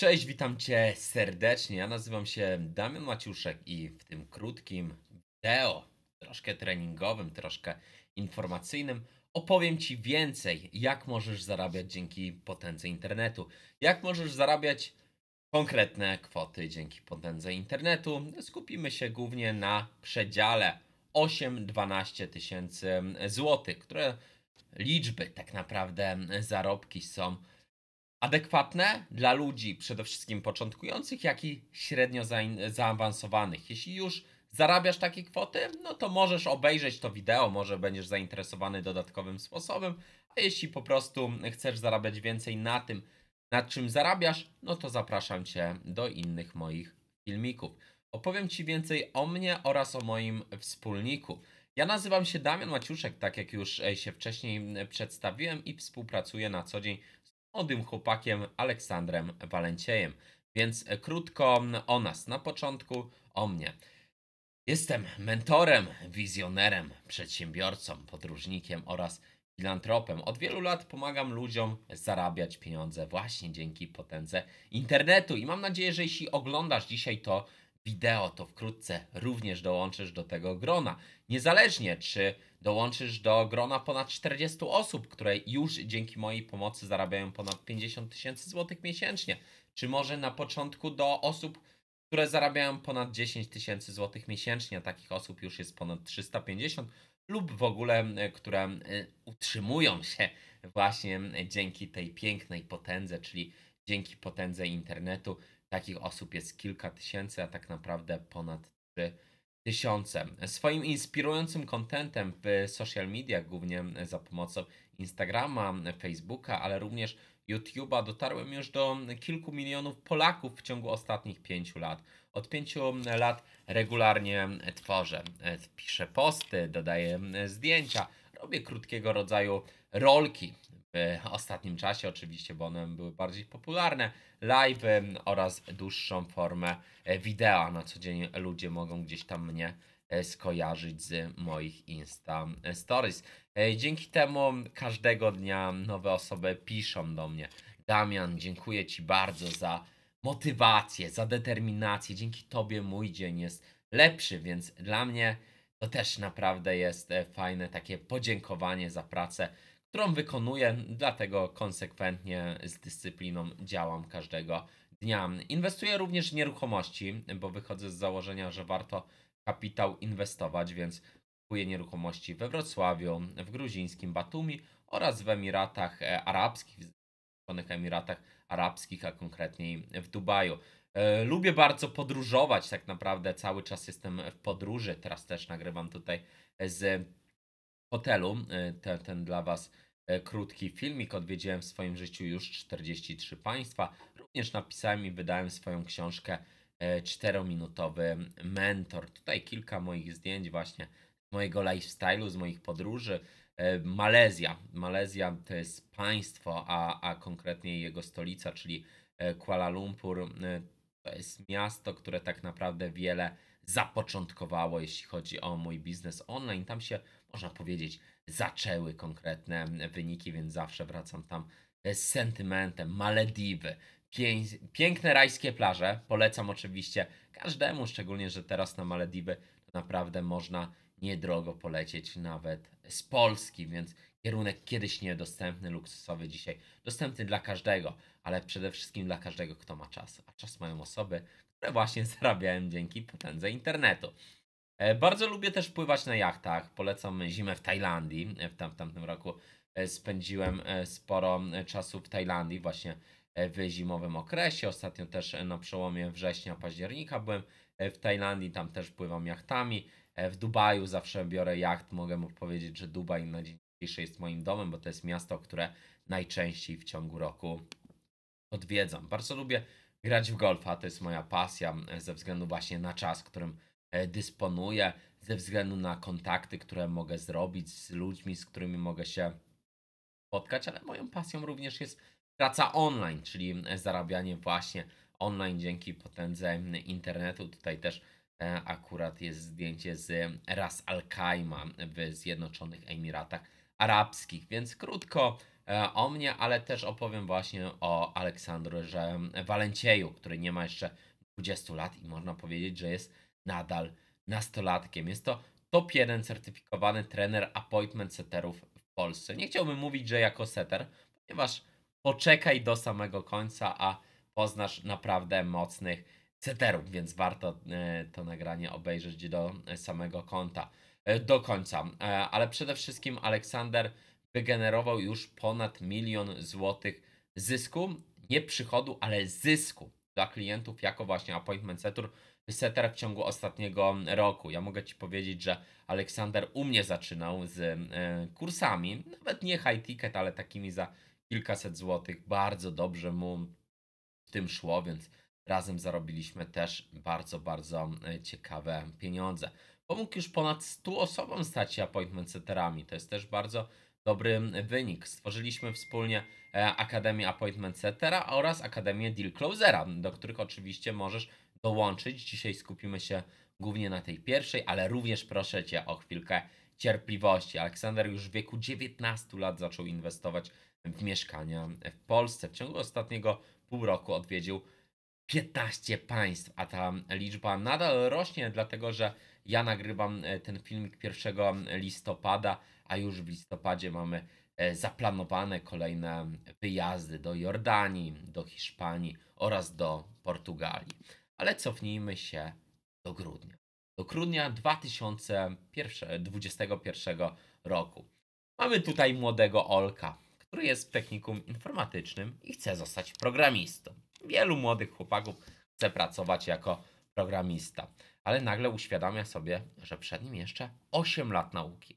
Cześć, witam Cię serdecznie. Ja nazywam się Damian Maciuszek i w tym krótkim wideo, troszkę treningowym, troszkę informacyjnym, opowiem Ci więcej, jak możesz zarabiać dzięki potędze internetu. Jak możesz zarabiać konkretne kwoty dzięki potędze internetu. Skupimy się głównie na przedziale 8-12 tysięcy złotych, które liczby, tak naprawdę zarobki są adekwatne dla ludzi przede wszystkim początkujących, jak i średnio zaawansowanych. Jeśli już zarabiasz takie kwoty, no to możesz obejrzeć to wideo, może będziesz zainteresowany dodatkowym sposobem, a jeśli po prostu chcesz zarabiać więcej na tym, nad czym zarabiasz, no to zapraszam Cię do innych moich filmików. Opowiem Ci więcej o mnie oraz o moim wspólniku. Ja nazywam się Damian Maciuszek, tak jak już e, się wcześniej przedstawiłem i współpracuję na co dzień młodym chłopakiem Aleksandrem Walenciejem. Więc e, krótko mm, o nas na początku, o mnie. Jestem mentorem, wizjonerem, przedsiębiorcą, podróżnikiem oraz filantropem. Od wielu lat pomagam ludziom zarabiać pieniądze właśnie dzięki potędze internetu. I mam nadzieję, że jeśli oglądasz dzisiaj to wideo, to wkrótce również dołączysz do tego grona. Niezależnie, czy dołączysz do grona ponad 40 osób, które już dzięki mojej pomocy zarabiają ponad 50 tysięcy złotych miesięcznie, czy może na początku do osób, które zarabiają ponad 10 tysięcy złotych miesięcznie, takich osób już jest ponad 350, lub w ogóle, e, które e, utrzymują się właśnie e, dzięki tej pięknej potędze, czyli dzięki potędze internetu, Takich osób jest kilka tysięcy, a tak naprawdę ponad 3 tysiące. Swoim inspirującym kontentem w social mediach, głównie za pomocą Instagrama, Facebooka, ale również YouTube'a dotarłem już do kilku milionów Polaków w ciągu ostatnich pięciu lat. Od pięciu lat regularnie tworzę. E, piszę posty, dodaję e, zdjęcia, robię krótkiego rodzaju rolki w ostatnim czasie oczywiście, bo one były bardziej popularne, live oraz dłuższą formę e, wideo. Na co dzień ludzie mogą gdzieś tam mnie e, skojarzyć z moich Insta e, Stories. Dzięki temu każdego dnia nowe osoby piszą do mnie. Damian, dziękuję Ci bardzo za motywację, za determinację. Dzięki Tobie mój dzień jest lepszy, więc dla mnie to też naprawdę jest e, fajne takie podziękowanie za pracę, którą wykonuję, dlatego konsekwentnie z dyscypliną działam każdego dnia. Inwestuję również w nieruchomości, bo wychodzę z założenia, że warto kapitał inwestować, więc kupuję nieruchomości we Wrocławiu, w gruzińskim Batumi oraz w Emiratach e, Arabskich, w Zjednoczonych Emiratach Arabskich, a konkretniej w Dubaju. E, lubię bardzo podróżować, tak naprawdę cały czas jestem w podróży. Teraz też nagrywam tutaj e, z hotelu e, ten, ten dla Was krótki filmik. Odwiedziłem w swoim życiu już 43 państwa. Również napisałem i wydałem swoją książkę czterominutowy mentor. Tutaj kilka moich zdjęć właśnie z mojego lifestyle'u, z moich podróży. Malezja. Malezja to jest państwo, a, a konkretnie jego stolica, czyli Kuala Lumpur to jest miasto, które tak naprawdę wiele zapoczątkowało, jeśli chodzi o mój biznes online. Tam się, można powiedzieć, zaczęły konkretne wyniki, więc zawsze wracam tam z sentymentem. Malediwy, piękne rajskie plaże. Polecam oczywiście każdemu, szczególnie, że teraz na Malediwy naprawdę można niedrogo polecieć nawet z Polski, więc Kierunek kiedyś niedostępny, luksusowy dzisiaj. Dostępny dla każdego, ale przede wszystkim dla każdego, kto ma czas. A czas mają osoby, które właśnie zarabiają dzięki potędze internetu. E, bardzo lubię też pływać na jachtach. Polecam zimę w Tajlandii. E, w, tam, w tamtym roku e, spędziłem sporo czasu w Tajlandii, właśnie w zimowym okresie. Ostatnio też na przełomie września, października byłem w Tajlandii, tam też pływam jachtami. W Dubaju zawsze biorę jacht. Mogę powiedzieć, że Dubaj na dzień najbliższe jest moim domem, bo to jest miasto, które najczęściej w ciągu roku odwiedzam. Bardzo lubię grać w golfa, to jest moja pasja e, ze względu właśnie na czas, którym e, dysponuję, ze względu na kontakty, które mogę zrobić z ludźmi, z którymi mogę się spotkać, ale moją pasją również jest praca online, czyli e, zarabianie właśnie online dzięki potędze internetu. Tutaj też akurat jest zdjęcie z Ras Al Khaimah w Zjednoczonych Emiratach arabskich. Więc krótko e, o mnie, ale też opowiem właśnie o Aleksandrze Walencieju, który nie ma jeszcze 20 lat i można powiedzieć, że jest nadal nastolatkiem. Jest to top 1 certyfikowany trener appointment setterów w Polsce. Nie chciałbym mówić, że jako setter, ponieważ poczekaj do samego końca, a poznasz naprawdę mocnych setterów, więc warto e, to nagranie obejrzeć do e, samego końca. E, do końca. E, ale przede wszystkim Aleksander wygenerował już ponad milion złotych zysku, nie przychodu, ale zysku dla klientów jako właśnie appointment setter, setter w ciągu ostatniego roku. Ja mogę Ci powiedzieć, że Aleksander u mnie zaczynał z e, kursami, nawet nie high ticket, ale takimi za kilkaset złotych. Bardzo dobrze mu w tym szło, więc razem zarobiliśmy też bardzo, bardzo ciekawe pieniądze. Pomógł już ponad 100 osobom stać się appointment setterami. To jest też bardzo dobry wynik. Stworzyliśmy wspólnie e, Akademię Appointment Settera oraz Akademię Deal Closera, do których oczywiście możesz dołączyć. Dzisiaj skupimy się głównie na tej pierwszej, ale również proszę Cię o chwilkę cierpliwości. Aleksander już w wieku 19 lat zaczął inwestować w mieszkania w Polsce. W ciągu ostatniego pół roku odwiedził 15 państw, a ta liczba nadal rośnie, dlatego że ja nagrywam e, ten filmik 1 listopada, a już w listopadzie mamy e, zaplanowane kolejne wyjazdy do Jordanii, do Hiszpanii oraz do Portugalii. Ale cofnijmy się do grudnia. Do grudnia 2021 roku. Mamy tutaj młodego Olka, który jest w technikum informatycznym i chce zostać programistą. Wielu młodych chłopaków chce pracować jako programista, ale nagle uświadamia sobie, że przed nim jeszcze 8 lat nauki.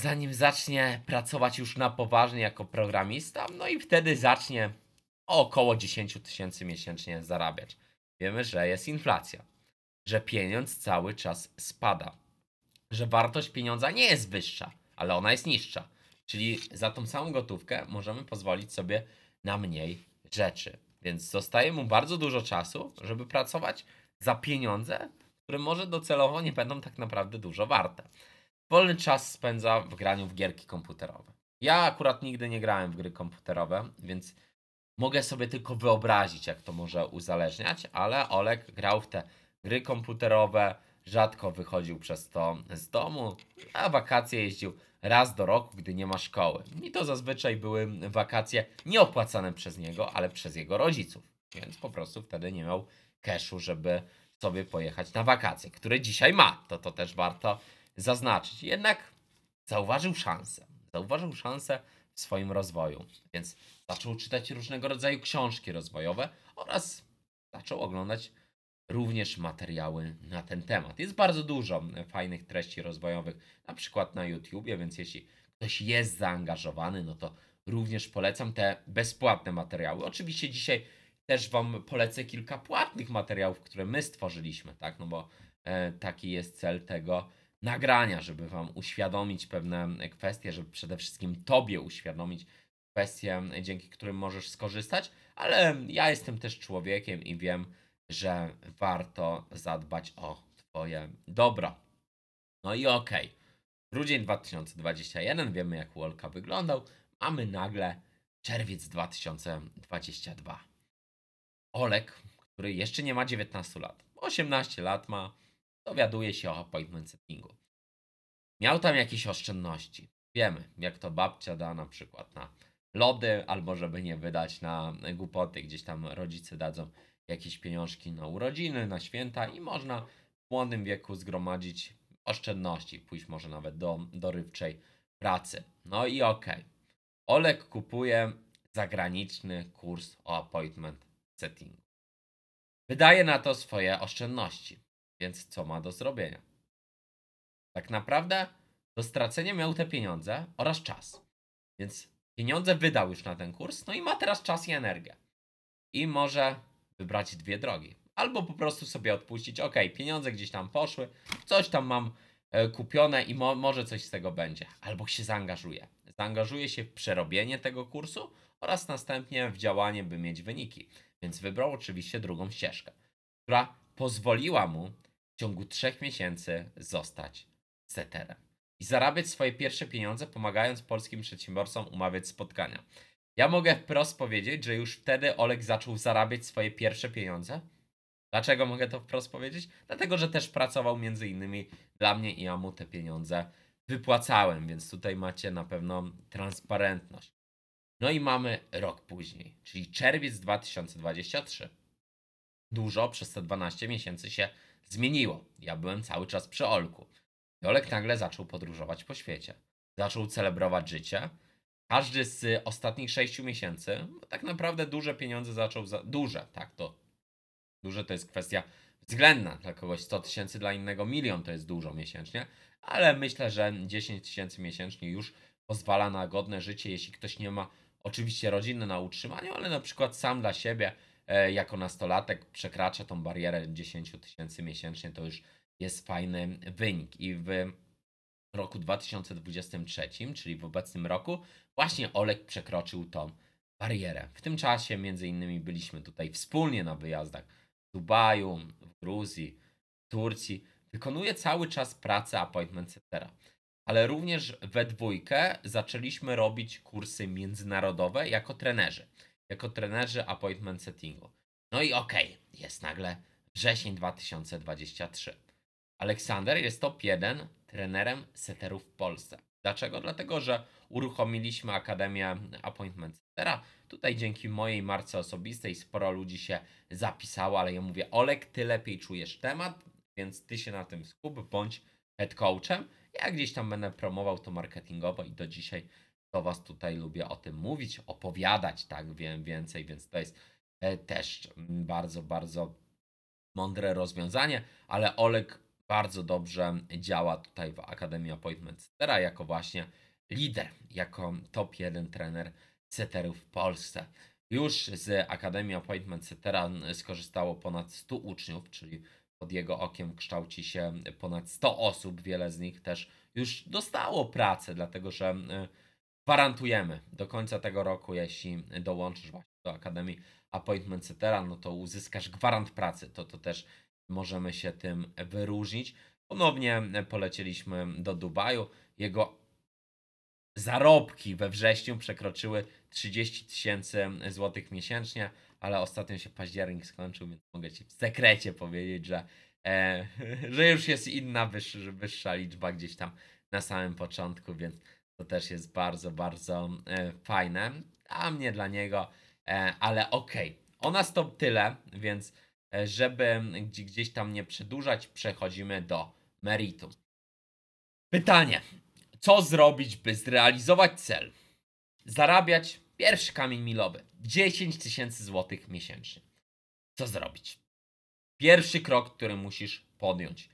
Zanim zacznie pracować już na poważnie jako programista, no i wtedy zacznie około 10 tysięcy miesięcznie zarabiać. Wiemy, że jest inflacja, że pieniądz cały czas spada, że wartość pieniądza nie jest wyższa, ale ona jest niższa. Czyli za tą samą gotówkę możemy pozwolić sobie na mniej rzeczy. Więc zostaje mu bardzo dużo czasu, żeby pracować za pieniądze, które może docelowo nie będą tak naprawdę dużo warte. Wolny czas spędza w graniu w gierki komputerowe. Ja akurat nigdy nie grałem w gry komputerowe, więc mogę sobie tylko wyobrazić, jak to może uzależniać, ale Olek grał w te gry komputerowe, rzadko wychodził przez to z domu, a wakacje jeździł raz do roku, gdy nie ma szkoły. I to zazwyczaj były wakacje nieopłacane przez niego, ale przez jego rodziców. Więc po prostu wtedy nie miał keszu, żeby sobie pojechać na wakacje, które dzisiaj ma. To to też warto zaznaczyć. Jednak zauważył szansę. Zauważył szansę w swoim rozwoju. Więc zaczął czytać różnego rodzaju książki rozwojowe oraz zaczął oglądać również materiały na ten temat. Jest bardzo dużo fajnych treści rozwojowych, na przykład na YouTubie, więc jeśli ktoś jest zaangażowany, no to również polecam te bezpłatne materiały. Oczywiście dzisiaj też Wam polecę kilka płatnych materiałów, które my stworzyliśmy, tak? No bo e, taki jest cel tego nagrania, żeby Wam uświadomić pewne kwestie, żeby przede wszystkim Tobie uświadomić kwestie, dzięki którym możesz skorzystać, ale ja jestem też człowiekiem i wiem, że warto zadbać o Twoje dobro. No i okej. Okay. Grudzień 2021, wiemy jak Wolka wyglądał. Mamy nagle czerwiec 2022. Olek, który jeszcze nie ma 19 lat, 18 lat ma, dowiaduje się o appointment settingu. Miał tam jakieś oszczędności. Wiemy, jak to babcia da na przykład na lody, albo żeby nie wydać na głupoty, gdzieś tam rodzice dadzą jakieś pieniążki na urodziny, na święta i można w młodym wieku zgromadzić oszczędności, pójść może nawet do dorywczej pracy. No i okej. Okay. Olek kupuje zagraniczny kurs o appointment settingu. Wydaje na to swoje oszczędności, więc co ma do zrobienia? Tak naprawdę do stracenia miał te pieniądze oraz czas. Więc pieniądze wydał już na ten kurs, no i ma teraz czas i energię. I może wybrać dwie drogi. Albo po prostu sobie odpuścić, ok, pieniądze gdzieś tam poszły, coś tam mam e, kupione i mo może coś z tego będzie. Albo się zaangażuje. Zaangażuje się w przerobienie tego kursu oraz następnie w działanie, by mieć wyniki. Więc wybrał oczywiście drugą ścieżkę, która pozwoliła mu w ciągu trzech miesięcy zostać seterem i zarabiać swoje pierwsze pieniądze, pomagając polskim przedsiębiorcom umawiać spotkania. Ja mogę wprost powiedzieć, że już wtedy Olek zaczął zarabiać swoje pierwsze pieniądze. Dlaczego mogę to wprost powiedzieć? Dlatego, że też pracował między innymi dla mnie i ja mu te pieniądze wypłacałem, więc tutaj macie na pewno transparentność. No i mamy rok później, czyli czerwiec 2023. Dużo przez te 12 miesięcy się zmieniło. Ja byłem cały czas przy Olku. I Olek nagle zaczął podróżować po świecie. Zaczął celebrować życie, każdy z ostatnich sześciu miesięcy tak naprawdę duże pieniądze zaczął, za... duże, tak, to duże to jest kwestia względna, dla kogoś 100 tysięcy, dla innego milion to jest dużo miesięcznie, ale myślę, że 10 tysięcy miesięcznie już pozwala na godne życie, jeśli ktoś nie ma oczywiście rodziny na utrzymaniu, ale na przykład sam dla siebie e, jako nastolatek przekracza tą barierę 10 tysięcy miesięcznie, to już jest fajny wynik i w roku 2023, czyli w obecnym roku, właśnie Olek przekroczył tą barierę. W tym czasie między innymi byliśmy tutaj wspólnie na wyjazdach w Dubaju, w Gruzji, w Turcji. Wykonuje cały czas pracę appointment etc. Ale również we dwójkę zaczęliśmy robić kursy międzynarodowe jako trenerzy. Jako trenerzy appointment settingu. No i okej, okay, jest nagle wrzesień 2023. Aleksander jest top 1 trenerem seterów w Polsce. Dlaczego? Dlatego, że uruchomiliśmy Akademię Appointment Centera. Tutaj dzięki mojej marce osobistej sporo ludzi się zapisało, ale ja mówię, Olek, ty lepiej czujesz temat, więc ty się na tym skup, bądź head coachem. Ja gdzieś tam będę promował to marketingowo i do dzisiaj do Was tutaj lubię o tym mówić, opowiadać, tak, wiem więcej, więc to jest e, też bardzo, bardzo mądre rozwiązanie, ale Olek bardzo dobrze działa tutaj w Akademii Appointment Cetera jako właśnie lider, jako top jeden trener ceterów w Polsce. Już z Akademii Appointment Cetera skorzystało ponad 100 uczniów, czyli pod jego okiem kształci się ponad 100 osób. Wiele z nich też już dostało pracę, dlatego że e, gwarantujemy do końca tego roku, jeśli dołączysz właśnie do Akademii Appointment Cetera no to uzyskasz gwarant pracy. To, to też możemy się tym wyróżnić. Ponownie e, polecieliśmy do Dubaju. Jego zarobki we wrześniu przekroczyły 30 tysięcy złotych miesięcznie, ale ostatnio się październik skończył, więc mogę Ci w sekrecie powiedzieć, że, e, że już jest inna, wyższa, wyższa liczba gdzieś tam na samym początku, więc to też jest bardzo, bardzo e, fajne. A mnie dla niego, e, ale okej. Okay. O nas to tyle, więc E, żeby gdzieś tam nie przedłużać, przechodzimy do meritum. Pytanie: co zrobić, by zrealizować cel? Zarabiać pierwszy kamień milowy 10 tysięcy złotych miesięcznie. Co zrobić? Pierwszy krok, który musisz podjąć.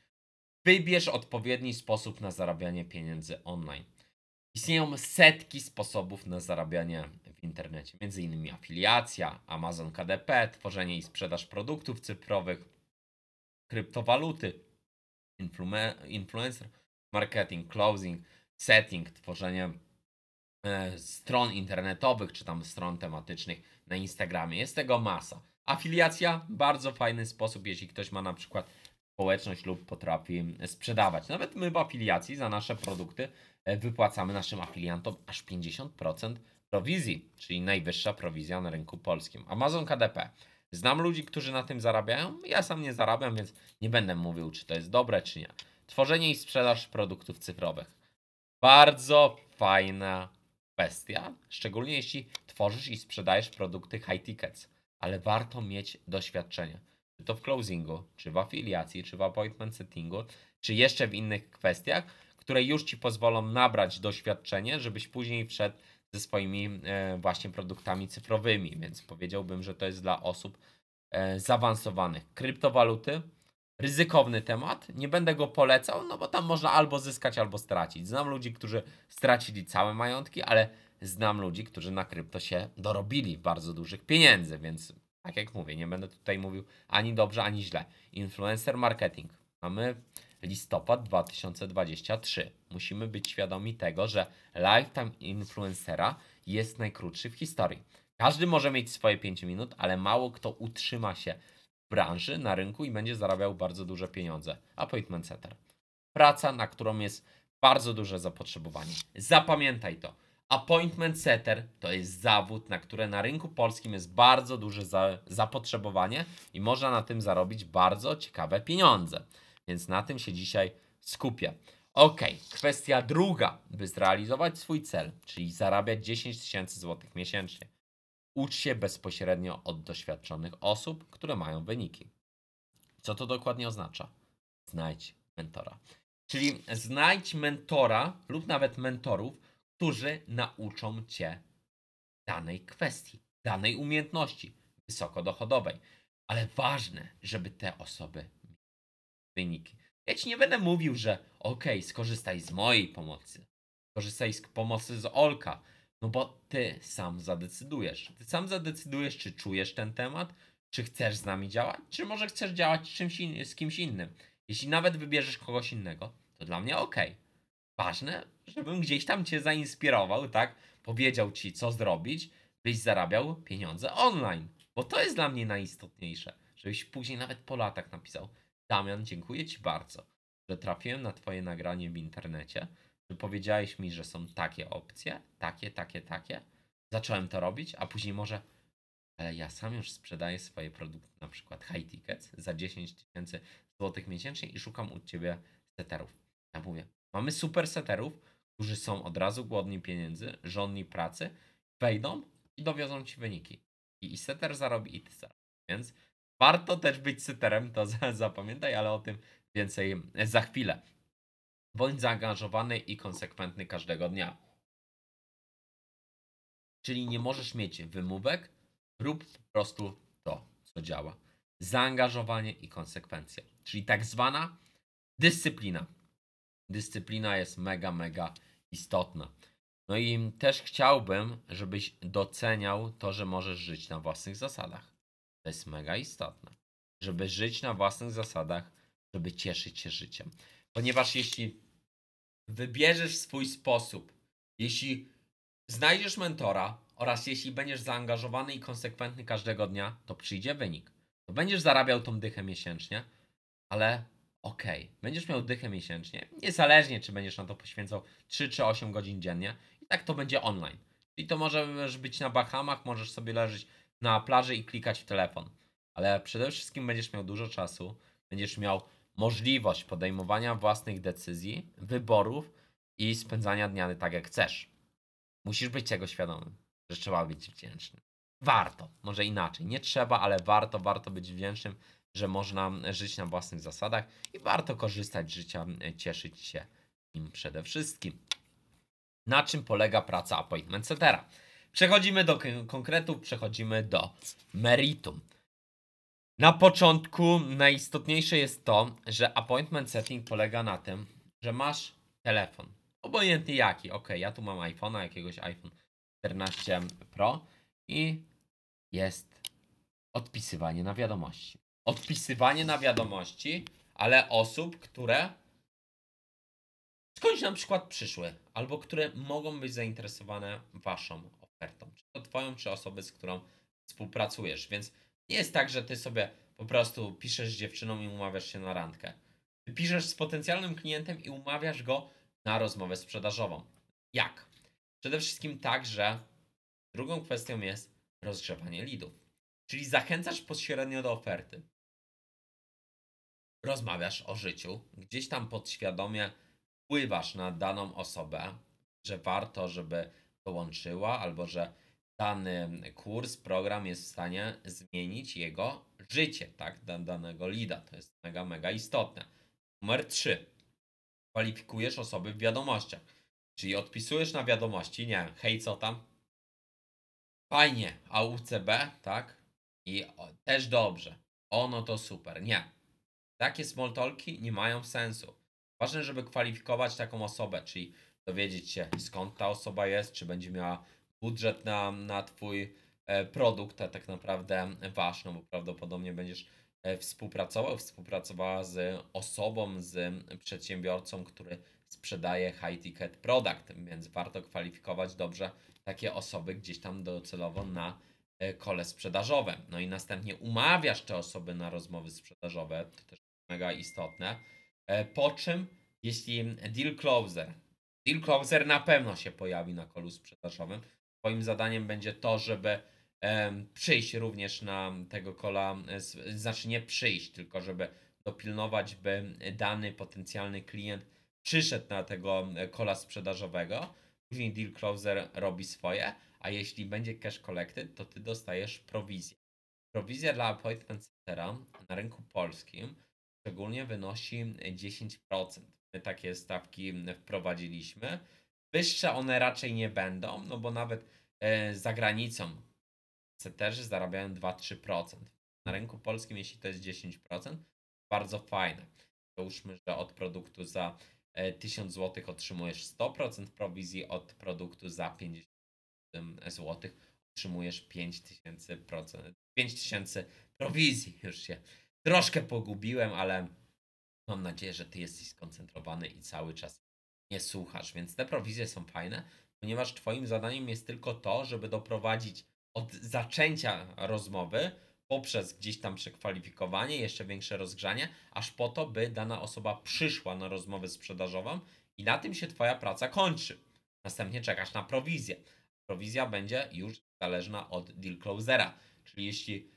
Wybierz odpowiedni sposób na zarabianie pieniędzy online. Istnieją setki sposobów na zarabianie w internecie, m.in. afiliacja, Amazon KDP, tworzenie i sprzedaż produktów cyfrowych, kryptowaluty, influencer marketing, closing, setting, tworzenie e, stron internetowych czy tam stron tematycznych na Instagramie. Jest tego masa. Afiliacja bardzo fajny sposób, jeśli ktoś ma na przykład społeczność lub potrafi sprzedawać. Nawet my w afiliacji za nasze produkty e, wypłacamy naszym afiliantom aż 50% prowizji, czyli najwyższa prowizja na rynku polskim. Amazon KDP. Znam ludzi, którzy na tym zarabiają. Ja sam nie zarabiam, więc nie będę mówił, czy to jest dobre, czy nie. Tworzenie i sprzedaż produktów cyfrowych. Bardzo fajna kwestia, szczególnie jeśli tworzysz i sprzedajesz produkty high tickets, ale warto mieć doświadczenie. Czy to w closingu, czy w afiliacji, czy w appointment settingu, czy jeszcze w innych kwestiach, które już ci pozwolą nabrać doświadczenie, żebyś później wszedł ze swoimi e, właśnie produktami cyfrowymi, więc powiedziałbym, że to jest dla osób e, zaawansowanych. Kryptowaluty, ryzykowny temat, nie będę go polecał, no bo tam można albo zyskać, albo stracić. Znam ludzi, którzy stracili całe majątki, ale znam ludzi, którzy na krypto się dorobili bardzo dużych pieniędzy, więc tak jak mówię, nie będę tutaj mówił ani dobrze, ani źle. Influencer marketing. Mamy listopad 2023. Musimy być świadomi tego, że lifetime influencera jest najkrótszy w historii. Każdy może mieć swoje 5 minut, ale mało kto utrzyma się w branży, na rynku i będzie zarabiał bardzo duże pieniądze. Appointment setter. Praca, na którą jest bardzo duże zapotrzebowanie. Zapamiętaj to. Appointment setter to jest zawód, na które na rynku polskim jest bardzo duże zapotrzebowanie i można na tym zarobić bardzo ciekawe pieniądze. Więc na tym się dzisiaj skupię. Ok, kwestia druga, by zrealizować swój cel, czyli zarabiać 10 tysięcy złotych miesięcznie. Ucz się bezpośrednio od doświadczonych osób, które mają wyniki. Co to dokładnie oznacza? Znajdź mentora. Czyli znajdź mentora lub nawet mentorów, którzy nauczą cię danej kwestii, danej umiejętności wysokodochodowej. Ale ważne, żeby te osoby wyniki. Ja ci nie będę mówił, że okej, okay, skorzystaj z mojej pomocy. Skorzystaj z pomocy z Olka. No bo ty sam zadecydujesz. Ty sam zadecydujesz, czy czujesz ten temat, czy chcesz z nami działać, czy może chcesz działać czymś in- z kimś innym. Jeśli nawet wybierzesz kogoś innego, to dla mnie ok. Ważne, żebym gdzieś tam cię zainspirował, tak? Powiedział ci, co zrobić, byś zarabiał pieniądze online. Bo to jest dla mnie najistotniejsze. Żebyś później nawet po latach napisał. Damian, dziękuję Ci bardzo, że trafiłem na Twoje nagranie w internecie, że powiedziałeś mi, że są takie opcje, takie, takie, takie. Zacząłem to robić, a później może, ale ja sam już sprzedaję swoje produkty, na przykład high tickets za 10 tysięcy złotych miesięcznie i szukam u Ciebie seterów. Ja mówię, mamy super seterów, którzy są od razu głodni pieniędzy, żądni pracy, wejdą i dowiozą Ci wyniki. I, i seter zarobi, i Ty zarobi. Więc Warto też być syterem, to zapamiętaj, ale o tym więcej za chwilę. Bądź zaangażowany i konsekwentny każdego dnia. Czyli nie możesz mieć wymówek, rób po prostu to, co działa. Zaangażowanie i konsekwencja, czyli tak zwana dyscyplina. Dyscyplina jest mega, mega istotna. No i też chciałbym, żebyś doceniał to, że możesz żyć na własnych zasadach. To jest mega istotne. Żeby żyć na własnych zasadach, żeby cieszyć się życiem. Ponieważ jeśli wybierzesz swój sposób, jeśli znajdziesz mentora oraz jeśli będziesz zaangażowany i konsekwentny każdego dnia, to przyjdzie wynik. To będziesz zarabiał tą dychę miesięcznie, ale okej, okay, będziesz miał dychę miesięcznie, niezależnie czy będziesz na to poświęcał 3 czy 8 godzin dziennie i tak to będzie online. I to możesz być na Bahamach, możesz sobie leżeć na plaży i klikać w telefon. Ale przede wszystkim będziesz miał dużo czasu, będziesz miał możliwość podejmowania własnych decyzji, wyborów i spędzania dnia tak jak chcesz. Musisz być tego świadomy, że trzeba być wdzięcznym. Warto, może inaczej, nie trzeba, ale warto, warto być wdzięcznym, że można żyć na własnych zasadach i warto korzystać z życia, cieszyć się nim przede wszystkim. Na czym polega praca appointment setera? Przechodzimy do konkretów, przechodzimy do meritum. Na początku najistotniejsze jest to, że appointment setting polega na tym, że masz telefon. obojętny jaki. Ok, ja tu mam iPhone'a, jakiegoś iPhone 14 Pro i jest odpisywanie na wiadomości. Odpisywanie na wiadomości, ale osób, które skądś na przykład przyszły, albo które mogą być zainteresowane waszą ofertą. Czy to twoją, czy osoby, z którą współpracujesz. Więc nie jest tak, że ty sobie po prostu piszesz z dziewczyną i umawiasz się na randkę. Ty piszesz z potencjalnym klientem i umawiasz go na rozmowę sprzedażową. Jak? Przede wszystkim tak, że drugą kwestią jest rozgrzewanie lidów. Czyli zachęcasz pośrednio do oferty. Rozmawiasz o życiu, gdzieś tam podświadomie wpływasz na daną osobę, że warto, żeby dołączyła, albo że dany kurs, program jest w stanie zmienić jego życie, tak, danego lida. To jest mega, mega istotne. Numer 3. Kwalifikujesz osoby w wiadomościach. Czyli odpisujesz na wiadomości, nie wiem, hej, co tam? Fajnie, a UCB, tak? I o, też dobrze. Ono to super. Nie. Takie small talki nie mają sensu. Ważne, żeby kwalifikować taką osobę, czyli dowiedzieć się skąd ta osoba jest, czy będzie miała budżet na, na Twój e, produkt, a tak naprawdę Wasz, no bo prawdopodobnie będziesz e, współpracował, współpracowała z osobą, z przedsiębiorcą, który sprzedaje high-ticket product, więc warto kwalifikować dobrze takie osoby gdzieś tam docelowo na e, kole sprzedażowe. No i następnie umawiasz te osoby na rozmowy sprzedażowe, to też mega istotne, po czym jeśli deal closer Deal Closer na pewno się pojawi na kolu sprzedażowym. Twoim zadaniem będzie to, żeby przyjść również na tego kola, e, znaczy nie przyjść, tylko żeby dopilnować, by dany potencjalny klient przyszedł na tego e, kola sprzedażowego. Później Deal Closer robi swoje, a jeśli będzie cash collected, to ty dostajesz prowizję. Prowizja dla appointment settera na rynku polskim szczególnie wynosi 10%. E, takie stawki wprowadziliśmy. Wyższe one raczej nie będą, no bo nawet e, za granicą seterzy zarabiają 2-3%. Na rynku polskim, jeśli to jest 10%, bardzo fajne. Załóżmy, że od produktu za 1000 e, zł otrzymujesz 100% prowizji, od produktu za 50 zł otrzymujesz 5000%, 5000 prowizji. Już się troszkę pogubiłem, ale Mam nadzieję, że ty jesteś skoncentrowany i cały czas nie słuchasz, więc te prowizje są fajne, ponieważ twoim zadaniem jest tylko to, żeby doprowadzić od zaczęcia rozmowy poprzez gdzieś tam przekwalifikowanie, jeszcze większe rozgrzanie, aż po to, by dana osoba przyszła na rozmowę sprzedażową i na tym się twoja praca kończy. Następnie czekasz na prowizję. Prowizja będzie już zależna od deal closera, czyli jeśli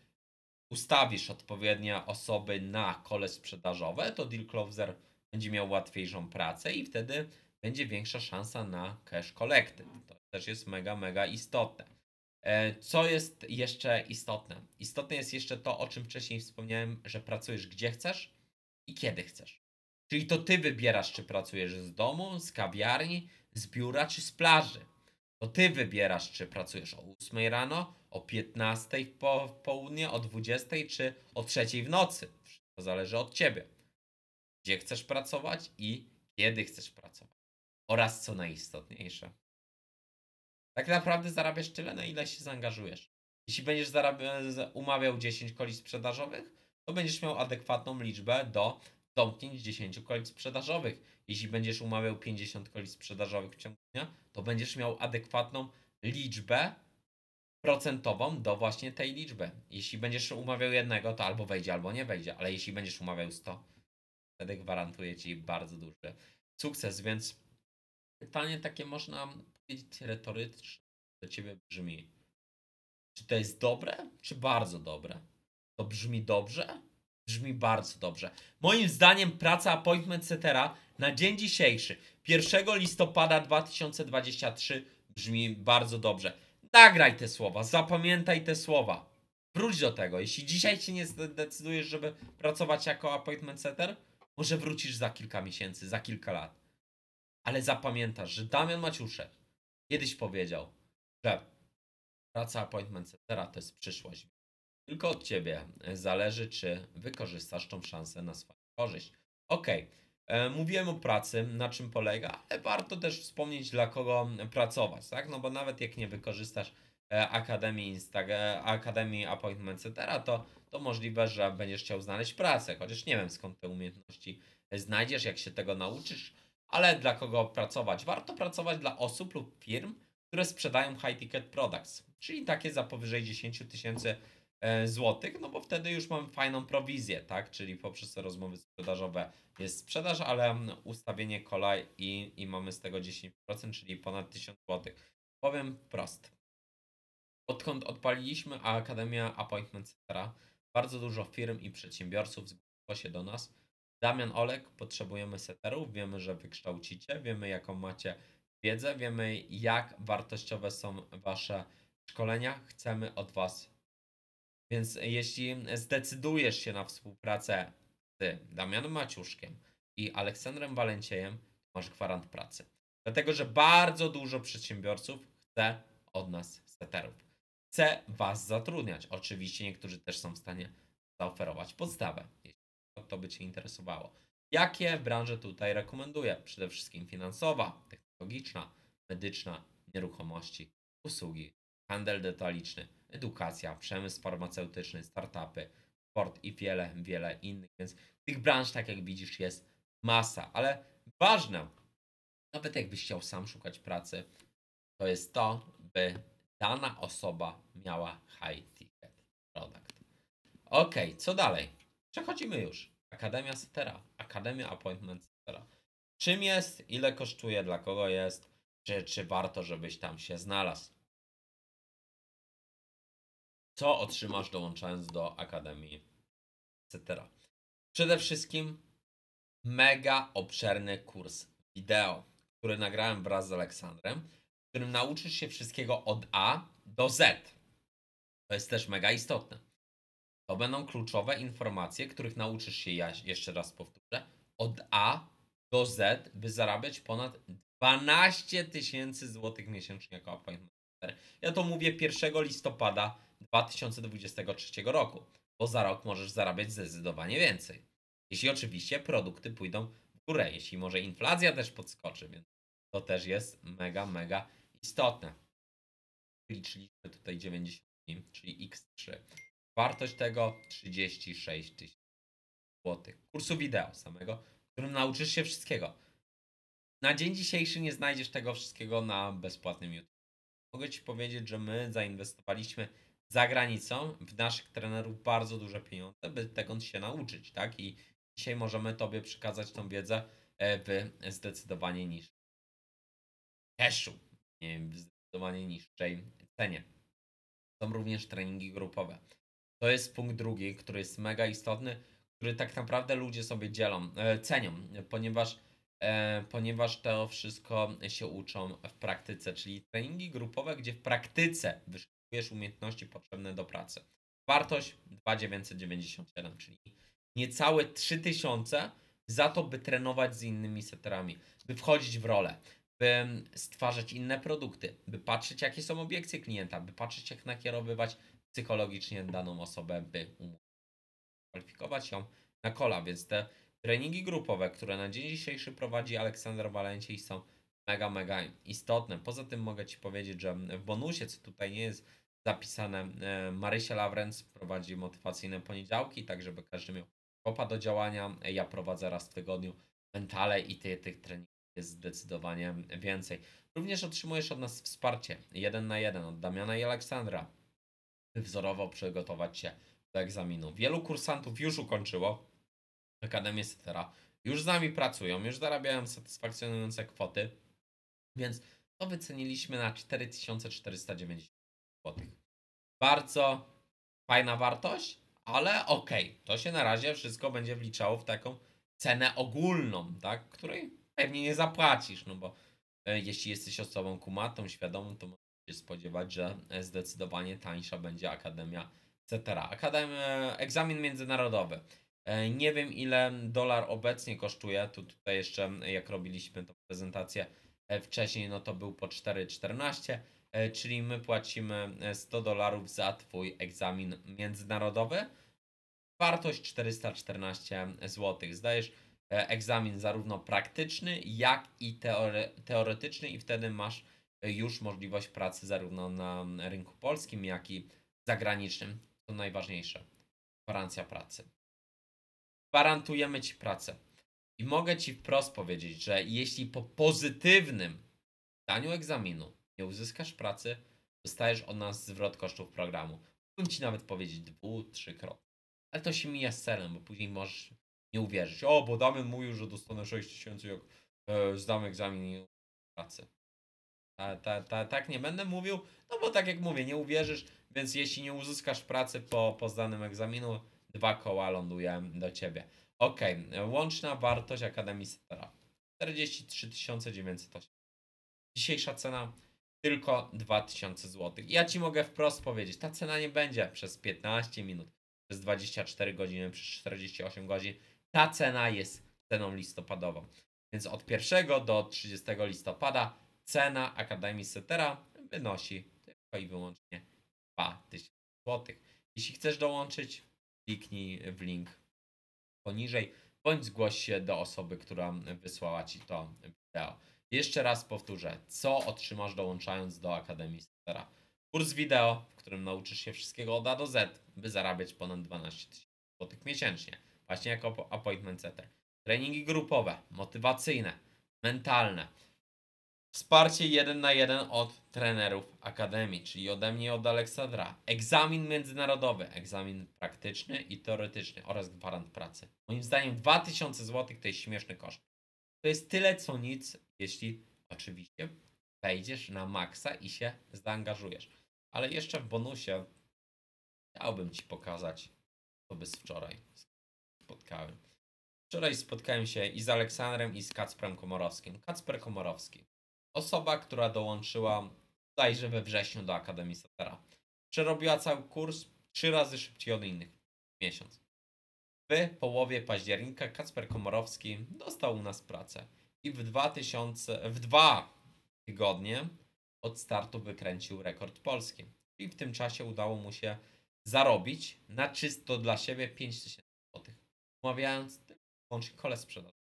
ustawisz odpowiednie osoby na kole sprzedażowe, to deal closer będzie miał łatwiejszą pracę i wtedy będzie większa szansa na cash collected. To też jest mega, mega istotne. E, co jest jeszcze istotne? Istotne jest jeszcze to, o czym wcześniej wspomniałem, że pracujesz gdzie chcesz i kiedy chcesz. Czyli to ty wybierasz, czy pracujesz z domu, z kawiarni, z biura czy z plaży. To ty wybierasz, czy pracujesz o 8 rano, o 15 po, w południe, o 20 czy o 3 w nocy. Wszystko zależy od ciebie. Gdzie chcesz pracować i kiedy chcesz pracować. Oraz co najistotniejsze. Tak naprawdę zarabiasz tyle, na ile się zaangażujesz. Jeśli będziesz umawiał 10 koli sprzedażowych, to będziesz miał adekwatną liczbę do domknięć 10 kolic sprzedażowych. Jeśli będziesz umawiał 50 kolic sprzedażowych w ciągu dnia, to będziesz miał adekwatną liczbę procentową do właśnie tej liczby. Jeśli będziesz umawiał jednego, to albo wejdzie, albo nie wejdzie, ale jeśli będziesz umawiał 100, wtedy gwarantuję Ci bardzo duży sukces. Więc pytanie takie można powiedzieć retorycznie do Ciebie brzmi. Czy to jest dobre, czy bardzo dobre? To brzmi dobrze, brzmi bardzo dobrze. Moim zdaniem praca Appointment Setera na dzień dzisiejszy, 1 listopada 2023, brzmi bardzo dobrze. Nagraj te słowa, zapamiętaj te słowa. Wróć do tego. Jeśli dzisiaj się nie zdecydujesz, żeby pracować jako appointment setter, może wrócisz za kilka miesięcy, za kilka lat. Ale zapamiętasz, że Damian Maciuszek kiedyś powiedział, że praca appointment settera to jest przyszłość. Tylko od ciebie zależy, czy wykorzystasz tą szansę na swoją korzyść. Ok, e, mówiłem o pracy, na czym polega, ale warto też wspomnieć, dla kogo pracować, tak? No bo nawet jak nie wykorzystasz e, Akademii, e, Akademii Appointment etc., to, to możliwe, że będziesz chciał znaleźć pracę, chociaż nie wiem skąd te umiejętności znajdziesz, jak się tego nauczysz, ale dla kogo pracować? Warto pracować dla osób lub firm, które sprzedają high-ticket products, czyli takie za powyżej 10 tysięcy E, złotych, no bo wtedy już mam fajną prowizję, tak? Czyli poprzez te rozmowy sprzedażowe jest sprzedaż, ale mm, ustawienie kola i, i mamy z tego 10%, czyli ponad 1000 złotych. Powiem wprost. Odkąd odpaliliśmy Akademia Appointment Center? bardzo dużo firm i przedsiębiorców zgłosiło się do nas. Damian Olek, potrzebujemy seterów, wiemy, że wykształcicie, wiemy jaką macie wiedzę, wiemy jak wartościowe są Wasze szkolenia, chcemy od Was więc jeśli zdecydujesz się na współpracę z Damianem Maciuszkiem i Aleksandrem Walenciejem, masz gwarant pracy. Dlatego, że bardzo dużo przedsiębiorców chce od nas seterów. Chce Was zatrudniać. Oczywiście niektórzy też są w stanie zaoferować podstawę, jeśli to by Cię interesowało. Jakie branże tutaj rekomenduję? Przede wszystkim finansowa, technologiczna, medyczna, nieruchomości, usługi handel detaliczny, edukacja, przemysł farmaceutyczny, startupy, sport i wiele, wiele innych. Więc tych branż, tak jak widzisz, jest masa, ale ważne, nawet jakbyś chciał sam szukać pracy, to jest to, by dana osoba miała high ticket product. Ok, co dalej? Przechodzimy już. Akademia Setera, Akademia Appointment Setera. Czym jest, ile kosztuje, dla kogo jest, czy, czy warto, żebyś tam się znalazł co otrzymasz dołączając do Akademii, etc. Przede wszystkim mega obszerny kurs wideo, który nagrałem wraz z Aleksandrem, w którym nauczysz się wszystkiego od A do Z. To jest też mega istotne. To będą kluczowe informacje, których nauczysz się, ja jeszcze raz powtórzę, od A do Z, by zarabiać ponad 12 tysięcy złotych miesięcznie jako appointment. Ja to mówię 1 listopada 2023 roku, bo za rok możesz zarabiać zdecydowanie więcej. Jeśli oczywiście produkty pójdą w górę, jeśli może inflacja też podskoczy, więc to też jest mega, mega istotne. Liczyliśmy tutaj 90 dni, czyli x3. Wartość tego 36 tysięcy złotych. Kursu wideo samego, w którym nauczysz się wszystkiego. Na dzień dzisiejszy nie znajdziesz tego wszystkiego na bezpłatnym YouTube. Mogę Ci powiedzieć, że my zainwestowaliśmy za granicą w naszych trenerów bardzo duże pieniądze, by tego się nauczyć, tak? I dzisiaj możemy Tobie przekazać tą wiedzę e, w zdecydowanie niższym cashu, w zdecydowanie niższej cenie. Są również treningi grupowe. To jest punkt drugi, który jest mega istotny, który tak naprawdę ludzie sobie dzielą, e, cenią, ponieważ, e, ponieważ to wszystko się uczą w praktyce, czyli treningi grupowe, gdzie w praktyce wyszli umiejętności potrzebne do pracy. Wartość 2,997, czyli niecałe 3000 za to, by trenować z innymi setterami, by wchodzić w rolę, by mm, stwarzać inne produkty, by patrzeć, jakie są obiekcje klienta, by patrzeć, jak nakierowywać psychologicznie daną osobę, by kwalifikować ją na kola. Więc te treningi grupowe, które na dzień dzisiejszy prowadzi Aleksander Walenciej są mega, mega istotne. Poza tym mogę Ci powiedzieć, że w bonusie, co tutaj nie jest zapisane. E, Marysia Lawrence prowadzi motywacyjne poniedziałki, tak żeby każdy miał kopa do działania. E, ja prowadzę raz w tygodniu mentale i ty, tych treningów jest zdecydowanie więcej. Również otrzymujesz od nas wsparcie jeden na jeden od Damiana i Aleksandra, by wzorowo przygotować się do egzaminu. Wielu kursantów już ukończyło Akademię Setera, już z nami pracują, już zarabiają satysfakcjonujące kwoty, więc to wyceniliśmy na 4490 bardzo fajna wartość, ale okej, okay, to się na razie wszystko będzie wliczało w taką cenę ogólną, tak, której pewnie nie zapłacisz, no bo e, jeśli jesteś osobą kumatą, świadomą, to możesz się spodziewać, że e, zdecydowanie tańsza będzie Akademia etc. Akademia, egzamin międzynarodowy. E, nie wiem ile dolar obecnie kosztuje, tu tutaj jeszcze jak robiliśmy tą prezentację wcześniej, no to był po 4,14 E, czyli my płacimy 100 e, dolarów za Twój egzamin międzynarodowy. Wartość 414 zł. Zdajesz e, egzamin zarówno praktyczny, jak i teore teoretyczny, i wtedy masz już możliwość pracy zarówno na rynku polskim, jak i zagranicznym. To najważniejsze. Gwarancja pracy. Gwarantujemy Ci pracę. I mogę Ci wprost powiedzieć, że jeśli po pozytywnym zdaniu egzaminu nie uzyskasz pracy, dostajesz od nas zwrot kosztów programu. Mógłbym ci nawet powiedzieć dwu, kroki. Ale to się mija z celem, bo później możesz nie uwierzyć. O, bo Damian mówił, że dostanę 6 tysięcy, jak e, zdam egzamin i pracę. Ta, ta, ta, tak nie będę mówił, no bo tak jak mówię, nie uwierzysz, więc jeśli nie uzyskasz pracy po, po zdanym egzaminu, dwa koła lądują do ciebie. Ok, łączna wartość Akademii Setera 43 908. Dzisiejsza cena tylko 2000 zł. ja ci mogę wprost powiedzieć, ta cena nie będzie przez 15 minut, przez 24 godziny, przez 48 godzin. Ta cena jest ceną listopadową. Więc od 1 do 30 listopada cena Akademii Setera wynosi tylko i wyłącznie 2000 zł. Jeśli chcesz dołączyć, kliknij w link poniżej bądź zgłoś się do osoby, która wysłała ci to wideo. Jeszcze raz powtórzę, co otrzymasz dołączając do Akademii Stera. Kurs wideo, w którym nauczysz się wszystkiego od A do Z, by zarabiać ponad 12 tysięcy złotych miesięcznie, właśnie jako appointment setter. Treningi grupowe, motywacyjne, mentalne. Wsparcie jeden na jeden od trenerów Akademii, czyli ode mnie od Aleksandra. Egzamin międzynarodowy, egzamin praktyczny i teoretyczny oraz gwarant pracy. Moim zdaniem 2000 zł to jest śmieszny koszt. To jest tyle co nic, jeśli oczywiście wejdziesz na maksa i się zaangażujesz. Ale jeszcze w bonusie chciałbym Ci pokazać, co by z wczoraj spotkałem. Wczoraj spotkałem się i z Aleksandrem, i z Kacprem Komorowskim. Kacper Komorowski. Osoba, która dołączyła dajże we wrześniu do Akademii Satera. Przerobiła cały kurs trzy razy szybciej od innych. Miesiąc połowie października Kacper Komorowski dostał u nas pracę i w, 2000, w dwa tygodnie od startu wykręcił rekord polski. I w tym czasie udało mu się zarobić na czysto dla siebie 5000 zł, umawiając wyłącznie kole sprzedaży.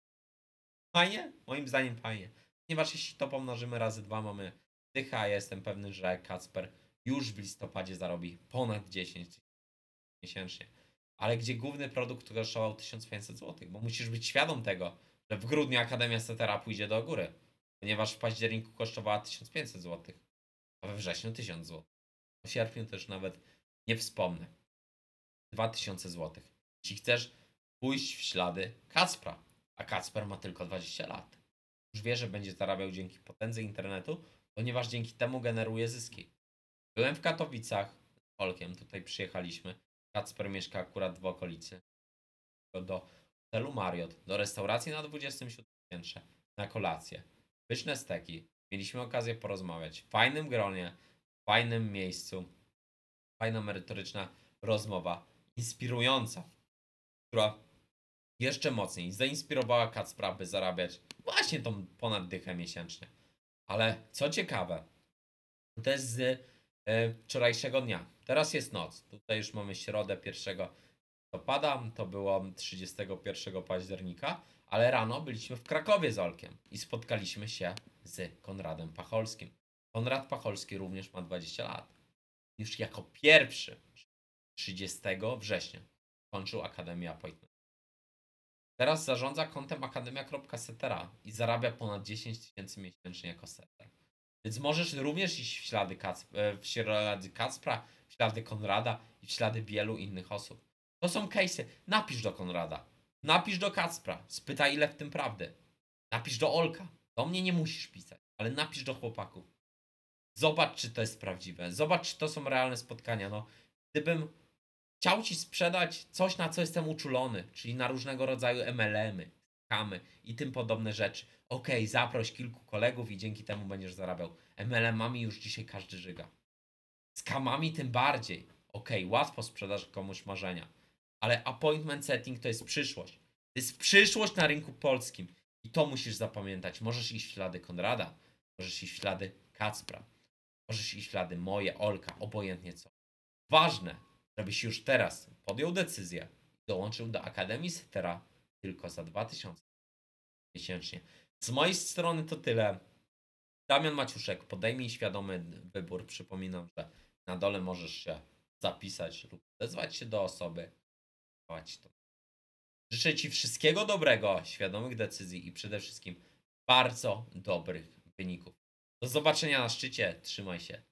Fajnie? Moim zdaniem fajnie. Ponieważ jeśli to pomnożymy razy dwa, mamy dycha, a jestem pewny, że Kacper już w listopadzie zarobi ponad 10 tysięcy miesięcznie ale gdzie główny produkt kosztował 1500 zł, bo musisz być świadom tego, że w grudniu Akademia Setera pójdzie do góry, ponieważ w październiku kosztowała 1500 zł, a we wrześniu 1000 zł. W sierpniu też nawet nie wspomnę. 2000 zł. Jeśli chcesz pójść w ślady Kacpra, a Kacper ma tylko 20 lat. Już wie, że będzie zarabiał dzięki potędze internetu, ponieważ dzięki temu generuje zyski. Byłem w Katowicach z Olkiem, tutaj przyjechaliśmy. Kacper mieszka akurat w okolicy. Do hotelu Mariot, do restauracji na 27 piętrze, na kolację. Pyszne steki. Mieliśmy okazję porozmawiać. W fajnym gronie, w fajnym miejscu. Fajna merytoryczna rozmowa. Inspirująca, która jeszcze mocniej zainspirowała Kacpra, by zarabiać właśnie tą ponad dychę miesięcznie. Ale co ciekawe, też z E, wczorajszego dnia. Teraz jest noc. Tutaj już mamy środę 1 listopada, to było 31 października, ale rano byliśmy w Krakowie z Olkiem i spotkaliśmy się z Konradem Pacholskim. Konrad Pacholski również ma 20 lat. Już jako pierwszy 30 września kończył Akademię Appointment. Teraz zarządza kontem akademia.setera i zarabia ponad 10 tysięcy miesięcznie jako setter. Więc możesz również iść w ślady, Kac, e, w ślady Kacpra, w ślady Konrada i w ślady wielu innych osób. To są case'y. Napisz do Konrada. Napisz do Kacpra. Spytaj ile w tym prawdy. Napisz do Olka. Do mnie nie musisz pisać, ale napisz do chłopaków. Zobacz, czy to jest prawdziwe. Zobacz, czy to są realne spotkania. No, gdybym chciał ci sprzedać coś, na co jestem uczulony, czyli na różnego rodzaju MLM-y, kamy i tym podobne rzeczy. Ok, zaproś kilku kolegów i dzięki temu będziesz zarabiał. MLM-ami już dzisiaj każdy żyga. Z kamami tym bardziej. Ok, łatwo sprzedasz komuś marzenia. Ale appointment setting to jest przyszłość. To jest przyszłość na rynku polskim. I to musisz zapamiętać. Możesz iść w ślady Konrada, możesz iść w ślady Kacpra, możesz iść w ślady moje, Olka, obojętnie co. Ważne, żebyś już teraz podjął decyzję i dołączył do Akademii Setera tylko za 2000 miesięcznie. Z mojej strony to tyle. Damian Maciuszek, podejmij świadomy wybór. Przypominam, że na dole możesz się zapisać lub odezwać się do osoby. Życzę Ci wszystkiego dobrego, świadomych decyzji i przede wszystkim bardzo dobrych wyników. Do zobaczenia na szczycie. Trzymaj się.